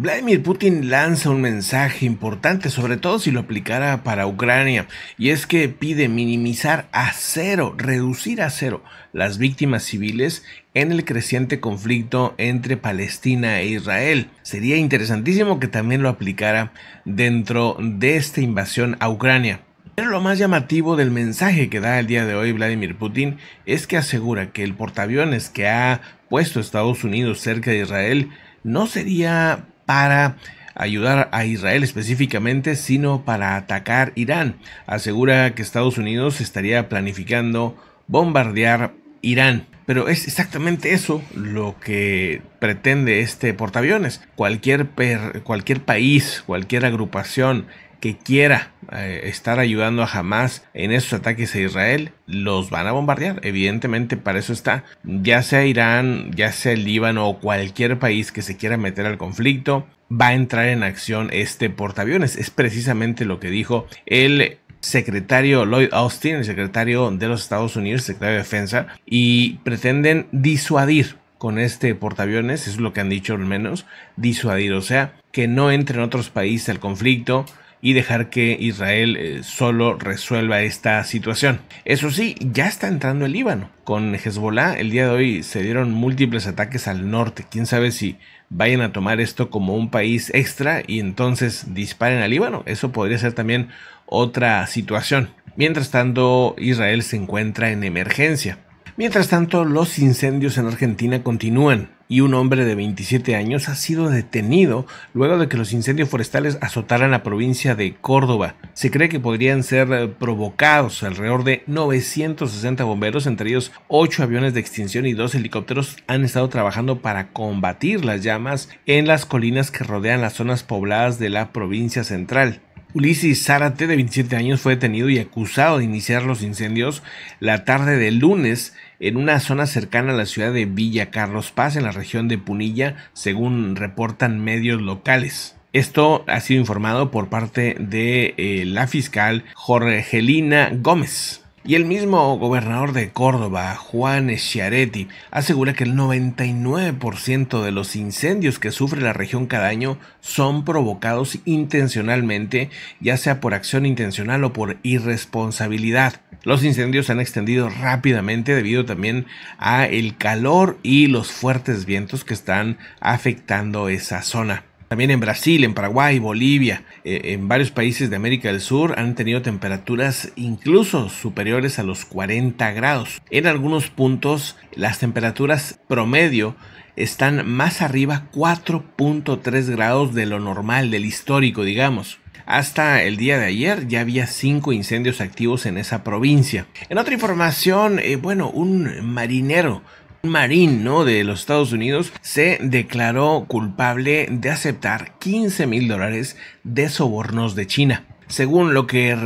Vladimir Putin lanza un mensaje importante, sobre todo si lo aplicara para Ucrania, y es que pide minimizar a cero, reducir a cero las víctimas civiles en el creciente conflicto entre Palestina e Israel. Sería interesantísimo que también lo aplicara dentro de esta invasión a Ucrania. Pero lo más llamativo del mensaje que da el día de hoy Vladimir Putin es que asegura que el portaaviones que ha puesto Estados Unidos cerca de Israel no sería para ayudar a Israel específicamente, sino para atacar Irán. Asegura que Estados Unidos estaría planificando bombardear Irán. Pero es exactamente eso lo que pretende este portaaviones. Cualquier, cualquier país, cualquier agrupación que quiera eh, estar ayudando a Hamas en esos ataques a Israel, los van a bombardear. Evidentemente para eso está, ya sea Irán, ya sea el Líbano o cualquier país que se quiera meter al conflicto, va a entrar en acción este portaaviones. Es precisamente lo que dijo el secretario Lloyd Austin, el secretario de los Estados Unidos, secretario de Defensa, y pretenden disuadir con este portaaviones, es lo que han dicho al menos, disuadir, o sea, que no entren otros países al conflicto, y dejar que Israel eh, solo resuelva esta situación. Eso sí, ya está entrando el Líbano. Con Hezbollah el día de hoy se dieron múltiples ataques al norte. Quién sabe si vayan a tomar esto como un país extra y entonces disparen al Líbano. Eso podría ser también otra situación. Mientras tanto, Israel se encuentra en emergencia. Mientras tanto, los incendios en Argentina continúan y un hombre de 27 años ha sido detenido luego de que los incendios forestales azotaran la provincia de Córdoba. Se cree que podrían ser eh, provocados alrededor de 960 bomberos, entre ellos 8 aviones de extinción y 2 helicópteros han estado trabajando para combatir las llamas en las colinas que rodean las zonas pobladas de la provincia central. Ulises Zárate, de 27 años, fue detenido y acusado de iniciar los incendios la tarde del lunes en una zona cercana a la ciudad de Villa Carlos Paz, en la región de Punilla, según reportan medios locales. Esto ha sido informado por parte de eh, la fiscal Jorgelina Gómez. Y el mismo gobernador de Córdoba, Juan Schiaretti, asegura que el 99% de los incendios que sufre la región cada año son provocados intencionalmente, ya sea por acción intencional o por irresponsabilidad. Los incendios se han extendido rápidamente debido también a el calor y los fuertes vientos que están afectando esa zona. También en Brasil, en Paraguay, Bolivia, eh, en varios países de América del Sur han tenido temperaturas incluso superiores a los 40 grados. En algunos puntos las temperaturas promedio están más arriba 4.3 grados de lo normal, del histórico, digamos. Hasta el día de ayer ya había cinco incendios activos en esa provincia. En otra información, eh, bueno, un marinero marino ¿no? de los Estados Unidos se declaró culpable de aceptar 15 mil dólares de sobornos de China. Según lo que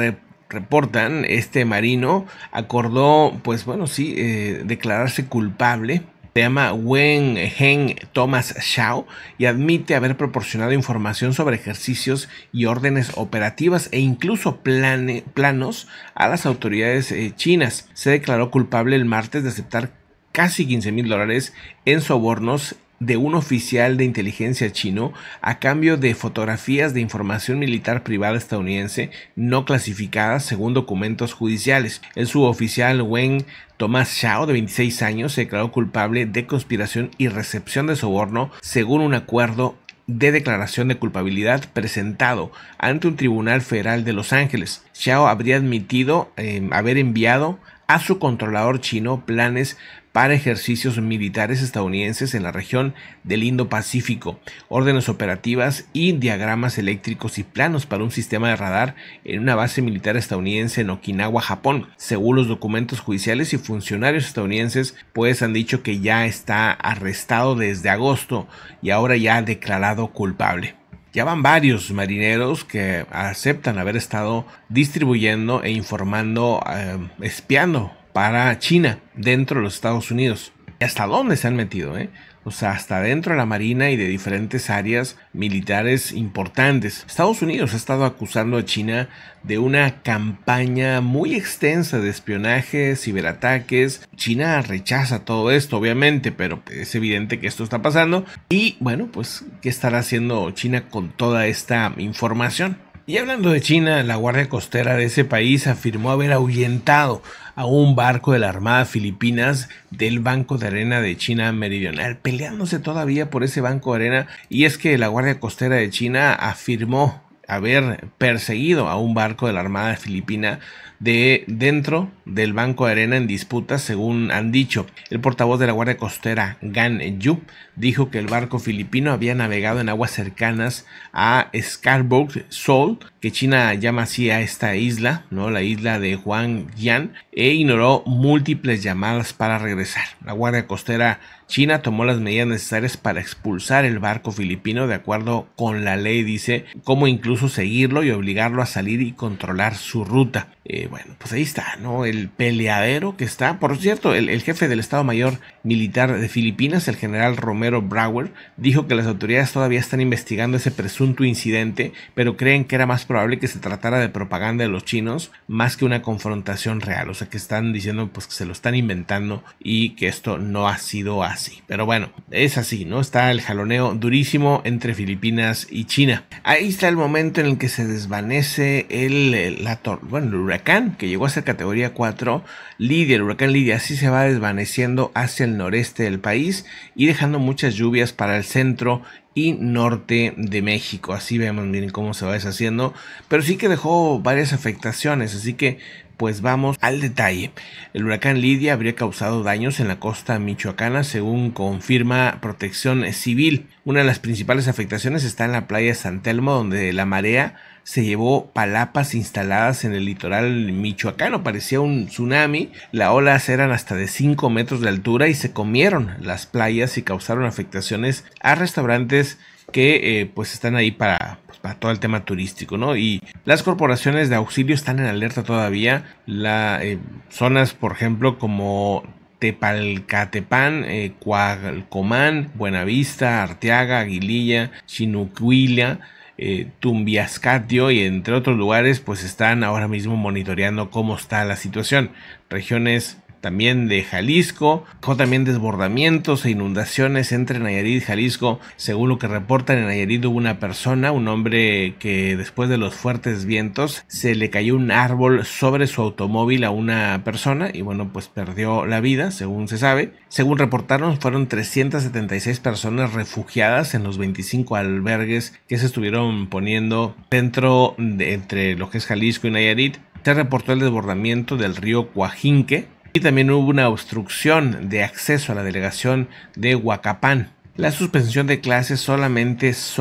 reportan, este marino acordó, pues bueno, sí, eh, declararse culpable se llama Wen Heng Thomas Shao y admite haber proporcionado información sobre ejercicios y órdenes operativas e incluso planos a las autoridades eh, chinas. Se declaró culpable el martes de aceptar casi 15 mil dólares en sobornos de un oficial de inteligencia chino a cambio de fotografías de información militar privada estadounidense no clasificada según documentos judiciales. El suboficial Wen Tomás Xiao, de 26 años, se declaró culpable de conspiración y recepción de soborno según un acuerdo de declaración de culpabilidad presentado ante un tribunal federal de Los Ángeles. Xiao habría admitido eh, haber enviado a su controlador chino planes para ejercicios militares estadounidenses en la región del Indo-Pacífico, órdenes operativas y diagramas eléctricos y planos para un sistema de radar en una base militar estadounidense en Okinawa, Japón. Según los documentos judiciales y funcionarios estadounidenses, pues han dicho que ya está arrestado desde agosto y ahora ya ha declarado culpable. Ya van varios marineros que aceptan haber estado distribuyendo e informando, eh, espiando para China dentro de los Estados Unidos. ¿Y hasta dónde se han metido? Eh? o sea, hasta dentro de la Marina y de diferentes áreas militares importantes. Estados Unidos ha estado acusando a China de una campaña muy extensa de espionaje, ciberataques. China rechaza todo esto, obviamente, pero es evidente que esto está pasando. Y bueno, pues, ¿qué estará haciendo China con toda esta información? Y hablando de China, la Guardia Costera de ese país afirmó haber ahuyentado a un barco de la Armada Filipinas del Banco de Arena de China Meridional, peleándose todavía por ese Banco de Arena. Y es que la Guardia Costera de China afirmó haber perseguido a un barco de la Armada Filipina de dentro del Banco de Arena en disputa, según han dicho. El portavoz de la Guardia Costera, Gan Yu, dijo que el barco filipino había navegado en aguas cercanas a Scarborough Shoal que China llama así a esta isla, ¿no? la isla de Huangyan, e ignoró múltiples llamadas para regresar. La Guardia Costera China tomó las medidas necesarias para expulsar el barco filipino de acuerdo con la ley, dice, como incluso seguirlo y obligarlo a salir y controlar su ruta. Eh, bueno, pues ahí está, ¿no? El peleadero que está. Por cierto, el, jefe del Estado Mayor Militar de Filipinas, el general Romero Brower, dijo que las autoridades todavía están investigando ese presunto incidente, pero creen que era más probable que se tratara de propaganda de los chinos más que una confrontación real. O sea, que están diciendo pues que se lo están inventando y que esto no ha sido así. Pero bueno, es así, ¿no? Está el jaloneo durísimo entre Filipinas y China. Ahí está el momento en el que se desvanece el, bueno, el huracán que llegó a ser categoría 4, Lidia, el huracán Lidia, así se va desvaneciendo hacia el noreste del país y dejando muchas lluvias para el centro y norte de México. Así vemos, miren cómo se va deshaciendo. Pero sí que dejó varias afectaciones. Así que pues vamos al detalle. El huracán Lidia habría causado daños en la costa michoacana, según confirma Protección Civil. Una de las principales afectaciones está en la playa de San Telmo, donde la marea se llevó palapas instaladas en el litoral michoacano, parecía un tsunami, las olas eran hasta de 5 metros de altura y se comieron las playas y causaron afectaciones a restaurantes que eh, pues están ahí para, para todo el tema turístico, ¿no? Y las corporaciones de auxilio están en alerta todavía. Eh, zonas, por ejemplo, como Tepalcatepán, eh, Cualcomán, Buenavista, Arteaga, Aguililla, Chinuquilla, eh, Tumbiascatio y entre otros lugares, pues están ahora mismo monitoreando cómo está la situación. Regiones también de Jalisco. Con también desbordamientos e inundaciones entre Nayarit y Jalisco. Según lo que reportan en Nayarit hubo una persona, un hombre que después de los fuertes vientos se le cayó un árbol sobre su automóvil a una persona y bueno pues perdió la vida según se sabe. Según reportaron fueron 376 personas refugiadas en los 25 albergues que se estuvieron poniendo dentro de entre lo que es Jalisco y Nayarit. Se reportó el desbordamiento del río Coajinque y también hubo una obstrucción de acceso a la delegación de Huacapán. La suspensión de clases solamente es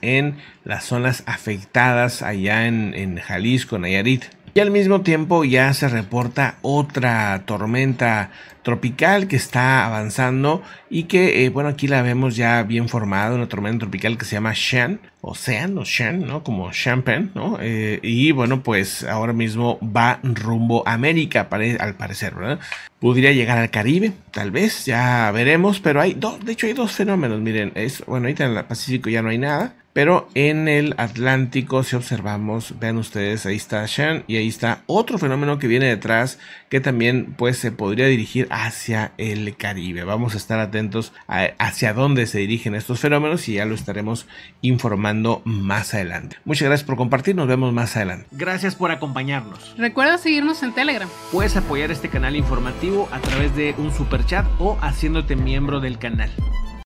en las zonas afectadas allá en, en Jalisco, Nayarit. Y al mismo tiempo ya se reporta otra tormenta tropical que está avanzando y que, eh, bueno, aquí la vemos ya bien formada, una tormenta tropical que se llama Shan, o Sean, o ¿no? Como Champagne, ¿no? Eh, y bueno, pues ahora mismo va rumbo a América, al parecer, ¿verdad? Podría llegar al Caribe, tal vez, ya veremos, pero hay dos, de hecho hay dos fenómenos, miren, es, bueno, ahorita en el Pacífico ya no hay nada, pero en el Atlántico, si observamos, vean ustedes, ahí está Shan y ahí está otro fenómeno que viene detrás que también pues se podría dirigir hacia el Caribe. Vamos a estar atentos hacia dónde se dirigen estos fenómenos y ya lo estaremos informando más adelante. Muchas gracias por compartir, nos vemos más adelante. Gracias por acompañarnos. Recuerda seguirnos en Telegram. Puedes apoyar este canal informativo a través de un super chat o haciéndote miembro del canal.